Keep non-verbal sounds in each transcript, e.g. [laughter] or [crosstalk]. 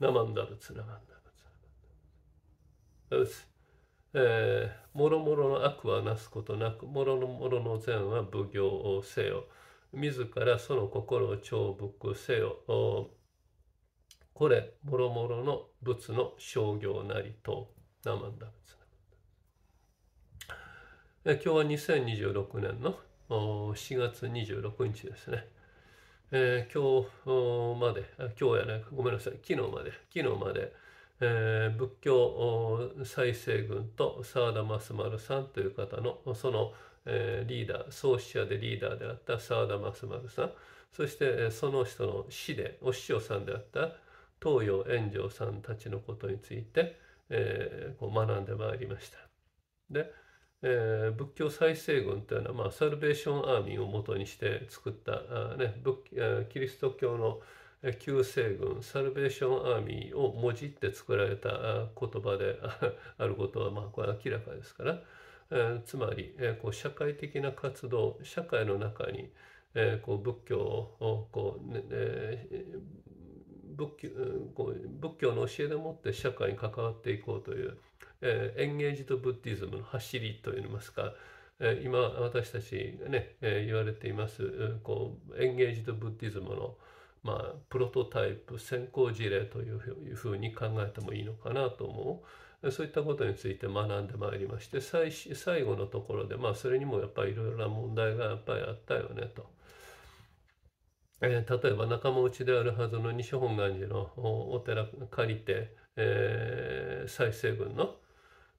ナえー、もろもろの悪はなすことなく、もろもろの善は奉行をせよ。自らその心を長伏せよ。これ、もろもろの仏の商業なりと。ナマンダ仏ナマン今日は2026年の4月26日ですね。えー、今日まで、今日やね、ごめんなさい、昨日まで、昨日まで、えー、仏教再生軍と澤田正丸さんという方の、その、えー、リーダー、創始者でリーダーであった澤田正丸さん、そしてその人の師で、お師匠さんであった東洋炎上さんたちのことについて、えー、こう学んでまいりました。で、えー、仏教再生軍というのは、まあ、サルベーションアーミーを元にして作ったあ、ね、仏キリスト教の救世軍サルベーションアーミーをもじって作られた言葉であることは、まあ、これは明らかですから、えー、つまり、えー、こう社会的な活動社会の中に、えー、こう仏教をこう、ねえー、仏教こう仏教の教えでもって社会に関わっていこうという。えー、エンゲージドブッディズムの走りといいますか、えー、今私たちがね、えー、言われています、こうエンゲージドブッディズムの、まあ、プロトタイプ先行事例というふうに考えてもいいのかなと思うそういったことについて学んでまいりまして最最後のところで、まあ、それにもやっぱりいろいろな問題がやっぱりあったよねと。えー、例えば仲間内であるはずの西本願寺のお寺借りて、えー、再生軍の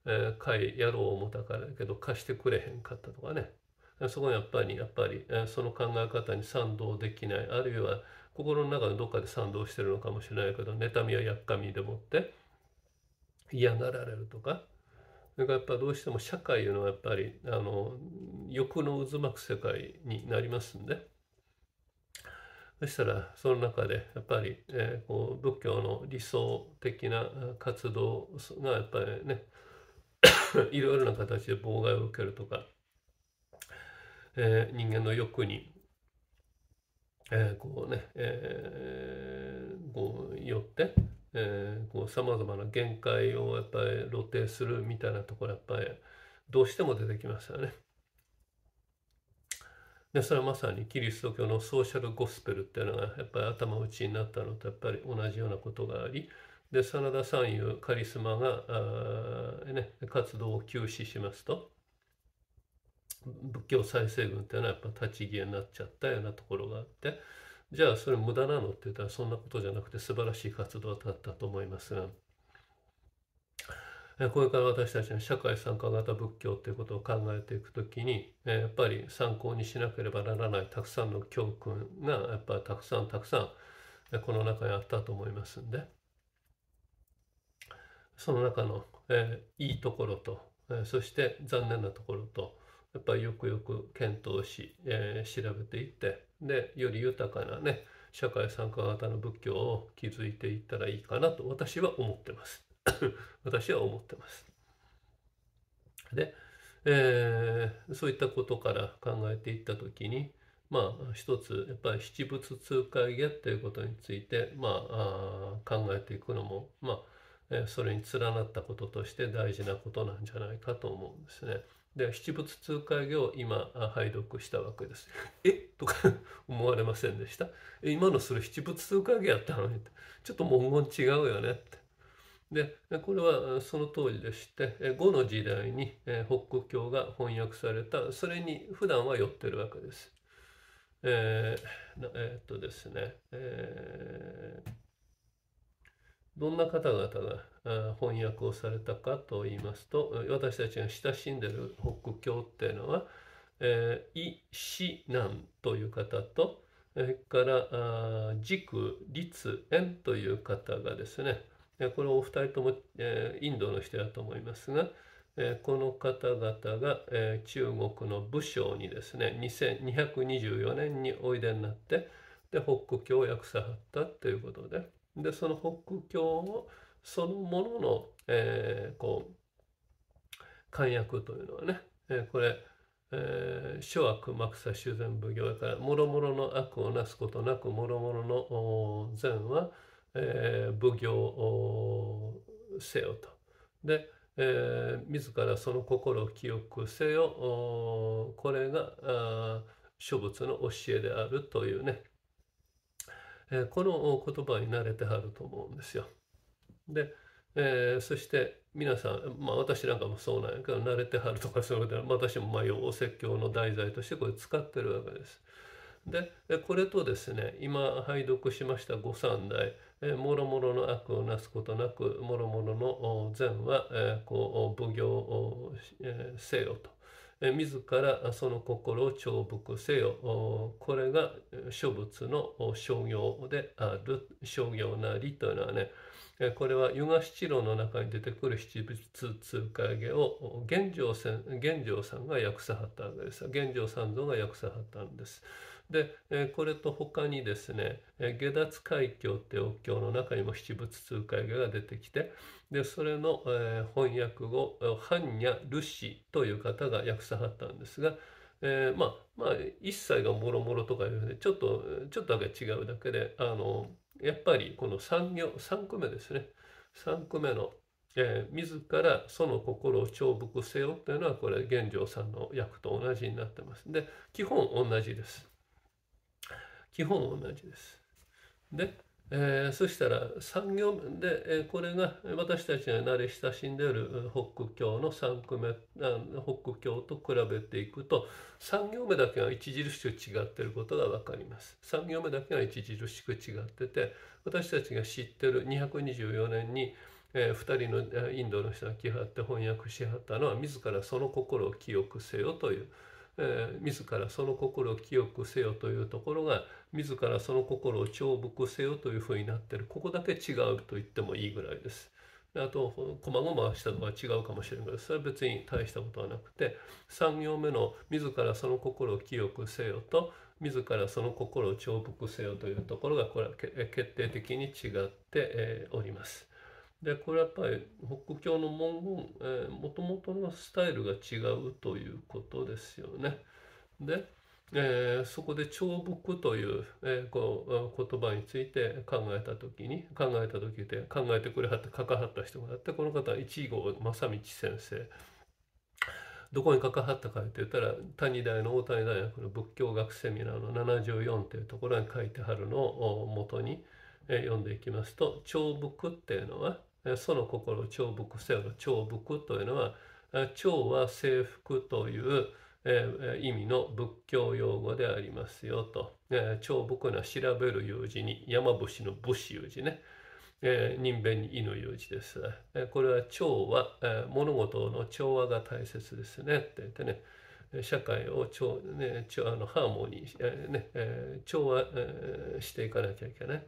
えー、会やろう思ったからだけど貸してくれへんかったとかねそこはやっぱりやっぱり、えー、その考え方に賛同できないあるいは心の中のどっかで賛同してるのかもしれないけど妬みややっかみでもって嫌がられるとかそれからやっぱどうしても社会いうのはやっぱりあの欲の渦巻く世界になりますんで。そしたらその中でやっぱり、えー、こう仏教の理想的な活動がやっぱりね [coughs] いろいろな形で妨害を受けるとか、えー、人間の欲に、えー、こうね、えー、こうよって、えまこう様々な限界をやっぱり露呈するみたいなところやっぱりどうしても出てきますよね。でそれはまさにキリスト教のソーシャルゴスペルっていうのがやっぱり頭打ちになったのとやっぱり同じようなことがあり、で真田三うカリスマがあ、ね、活動を休止しますと仏教再生軍っていうのはやっぱ立ち消えになっちゃったようなところがあってじゃあそれ無駄なのって言ったらそんなことじゃなくて素晴らしい活動だったと思いますが。これから私たちの社会参加型仏教ということを考えていくときにやっぱり参考にしなければならないたくさんの教訓がやっぱりたくさんたくさんこの中にあったと思いますんで。その中の、えー、いいところと、えー、そして残念なところとやっぱりよくよく検討し、えー、調べていってでより豊かなね社会参加型の仏教を築いていったらいいかなと私は思ってます [laughs] 私は思ってます。で、えー、そういったことから考えていった時にまあ一つやっぱり七仏通会家っていうことについて、まあ、あ考えていくのもまあそれに連なったこととして大事なことなんじゃないかと思うんですね。で七仏通会議を今拝読したわけです。[laughs] えとか [laughs] 思われませんでした今のそれ七仏通会議やったのにちょっと文言違うよねって。でこれはその通りでして後の時代に北国教が翻訳されたそれに普段は寄ってるわけです。えー、えー、っとですね、えーどんな方々が翻訳をされたかと言いますと私たちが親しんでる北教っていうのは、えー、イ・シナンという方とそれから軸立円という方がですねこれお二人とも、えー、インドの人だと思いますが、えー、この方々が、えー、中国の武将にですね2224年においでになってで北国教を訳さはったということで。でその北教をそのものの、えー、こう簡訳というのはね、えー、これ、えー、諸悪幕差修善奉行やからもろもろの悪をなすことなくもろもろの善は、えー、奉行せよと。で、えー、自らその心を清くせよこれが諸仏の教えであるというねえこの言葉に慣れてはると思うんですよ。で、えー、そして皆さん、まあ、私なんかもそうなんやけど慣れてはるとかそういうことで私もまあお説教の題材としてこれ使ってるわけです。でこれとですね今拝読しました五三代えもろもろの悪をなすことなくもろもろの善は、えー、こう奉行、えー、せよと自らその心を重複せよこれが諸仏の商業である商業なりというのはねこれは湯河七郎の中に出てくる七仏通会下を玄奘さんが訳さはったわけです。玄奘三蔵が訳さはったんです。で、えこれと他にですね、え下脱海峡っていう教の中にも七仏通海峡が出てきてでそれの、え翻訳語般若ルシという方が訳さはったんですが、えー、まあまあ一切がもろもろとかいうでちょっとちょっとだけ違うだけであのやっぱりこの3行三句目ですね3句目のえー、自らその心を重複せよというのはこれ玄奘さんの訳と同じになってますで基本同じです。基本同じです。で、えー、そしたら3行目で、えー、これが私たちが慣れ親しんでいる北教の三句目北教と比べていくと3行目だけが著しく違ってることが分かります。3行目だけが著しく違ってて私たちが知ってる224年にえー、2人のインドの人が来はって翻訳しはったのは自らその心を記憶せよというえー、自らその心を清くせよというところが自らその心を重複せよというふうになってるここだけ違うと言ってもいいぐらいです。あと細々したのは違うかもしれないん。どそれは別に大したことはなくて3行目の「自らその心を清くせよ」と「自らその心を重複せよ」というところがこれは決定的に違っております。でこれやっぱり北教の文言、えともとのスタイルが違うということですよね。で、えー、そこで長伏という,、えー、こう言葉について考えた時に考えた時で考えてくれはって書かはった人があってこの方は一号正道先生。どこに関わったかって言ったら谷大の大谷大学の仏教学セミナーの74というところに書いてあるのをもとに読んでいきますと「長仏」っていうのは「その心長伏せよの長伏というのは長は制服という意味の仏教用語でありますよと長伏な調べる友う字に山伏の武士友字ね人弁に「い」のい字ですこれは長は物事の調和が大切ですねって言ってね社会を調、ね、あのハーモニー、ね、調和していかなきゃいけない。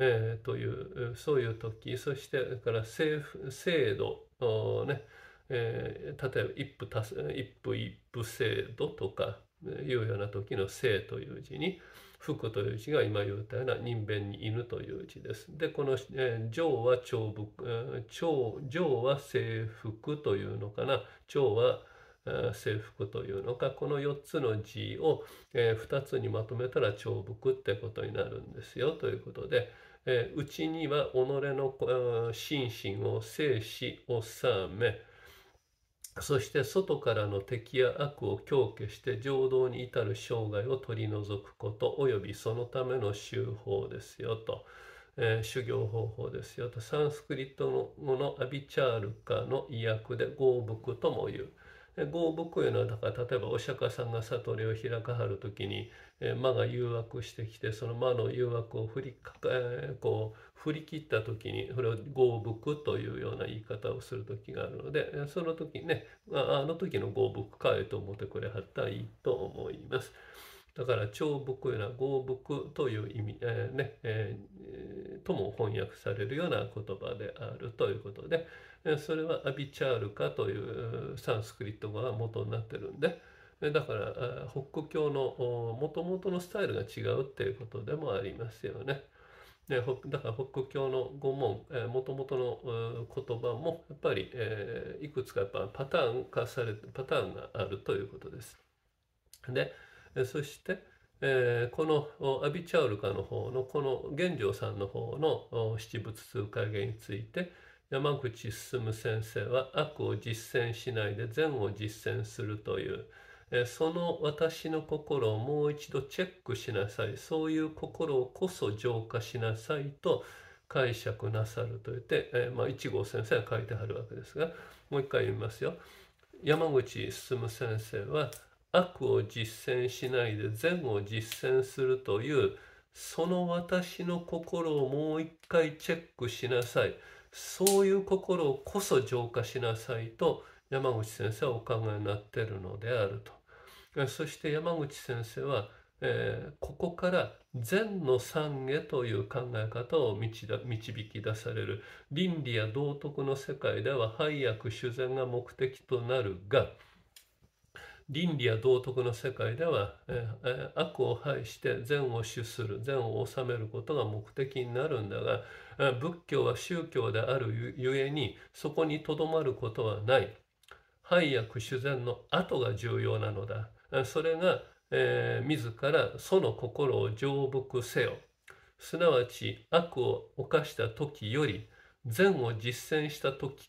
えー、というそういう時そしてから制度、ねえー、例えば一夫多一夫一夫制度とかいうような時の「性」という字に「服」という字が今言ったような「人弁に犬」という字です。でこの「えー、上」は長服「長」上は制服というのかな「長」は制服というのかこの4つの字を2つにまとめたら長服ってことになるんですよということで。えうちには己の心身を制し治めそして外からの敵や悪を強化して浄土に至る生涯を取り除くことおよびそのための修法ですよと、えー、修行方法ですよとサンスクリット語のアビチャールカの意訳で合仏とも言う。合僕いうのはだから例えばお釈迦さんが悟りを開かはる時に魔が誘惑してきてその魔の誘惑を振りかかこう振り切った時にそれを合僕というような言い方をする時があるのでその時ねあの時の合僕かえと思ってくれはったらいいと思います。だから長仏や合仏という意味、えー、ねえー、とも翻訳されるような言葉であるということでそれはアビチャールカというサンスクリット語が元になってるんでだから北国教のもともとのスタイルが違うっていうことでもありますよね。だから北国教の語文もともとの言葉もやっぱり、えー、いくつかやっぱパターン化されてパターンがあるということです。でそして、えこのアビチャウルカの方のこの玄奘さんの方の七仏通過議について山口進先生は悪を実践しないで善を実践するという、えその私の心をもう一度チェックしなさいそういう心をこそ浄化しなさいと解釈なさると言って、えー、まあ、一号先生は書いてはるわけですがもう一回読みますよ。山口進先生は悪を実践しないで善を実践するというその私の心をもう一回チェックしなさいそういう心をこそ浄化しなさいと山口先生はお考えになっているのであるとそして山口先生は、えー、ここから善の三下という考え方を導き出される倫理や道徳の世界では配役修善が目的となるが倫理や道徳の世界では、え悪を排して善を主する善を治めることが目的になるんだが仏教は宗教であるゆえにそこにとどまることはない敗役修善の後が重要なのだそれが、えー、自らその心を成仏せよすなわち悪を犯した時より善を実践した時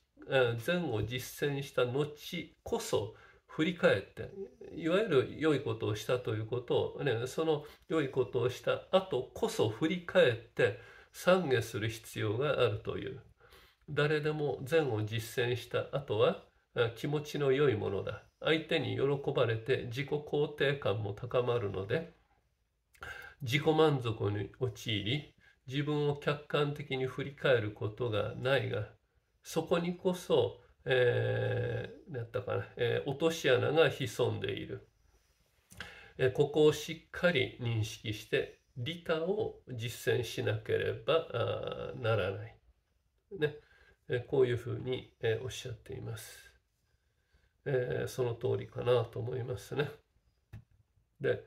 善を実践した後こそ振り返っていわゆる良いことをしたということを、ね、その良いことをした後こそ振り返って懺悔する必要があるという誰でも善を実践した後は気持ちの良いものだ相手に喜ばれて自己肯定感も高まるので自己満足に陥り自分を客観的に振り返ることがないがそこにこそえー、ったかな、えー、落とし穴が潜んでいる、えー、ここをしっかり認識して利他を実践しなければならない、ねえこういうふうに、えおっしゃっています、えその通りかなと思いますねで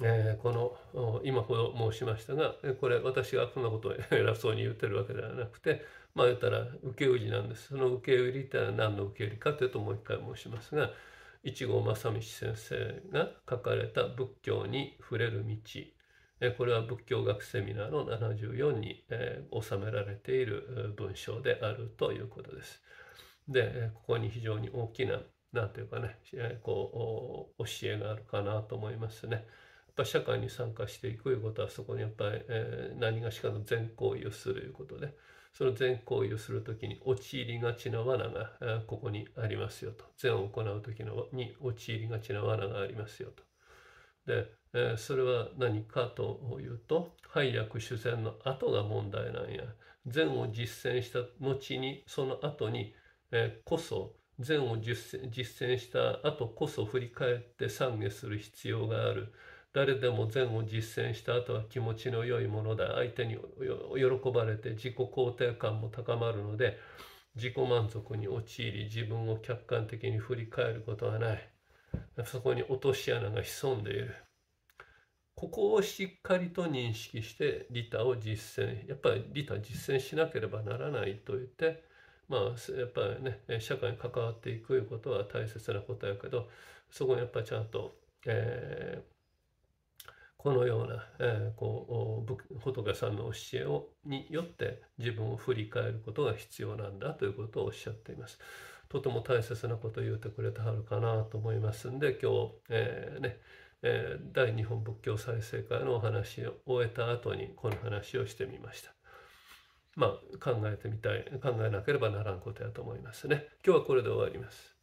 えー、この今ほど申しましたがこれ私がそんなことを [laughs] 偉そうに言ってるわけではなくてまあ言ったら受け売りなんですその受け売りって何の受け売りかというともう一回申しますが一号正道先生が書かれた「仏教に触れる道」これは仏教学セミナーの74に収められている文章であるということです。でここに非常に大きな何ていうかねこう教えがあるかなと思いますね。ぱ社会に参加していくということはそこにやっぱり、えー、何がしかの善行為をするいうことでその善行為をする時に陥りがちな罠が、えー、ここにありますよと善を行う時のに陥りがちな罠がありますよと。で、えー、それは何かというと配役主戦の後が問題なんや善を実践した後にその後に、えこそ善を実践した後こそ振り返って懺悔する必要がある誰でも善を実践した後は気持ちの良いものだ相手に喜ばれて自己肯定感も高まるので自己満足に陥り自分を客観的に振り返ることはないそこに落とし穴が潜んでいるここをしっかりと認識して利他を実践やっぱり利他実践しなければならないと言ってまあやっぱりね社会に関わっていくいうことは大切なことやけどそこにやっぱりちゃんと、えーこのような、えー、こう仏さんの教えをによって自分を振り返ることが必要なんだということをおっしゃっています。とても大切なことを言うてくれてはるかなと思いますんで今日、えー、ね、えー、大日本仏教再生会のお話を終えた後にこの話をしてみました。まあ考えてみたい考えなければならんことやと思いますね。今日はこれで終わります。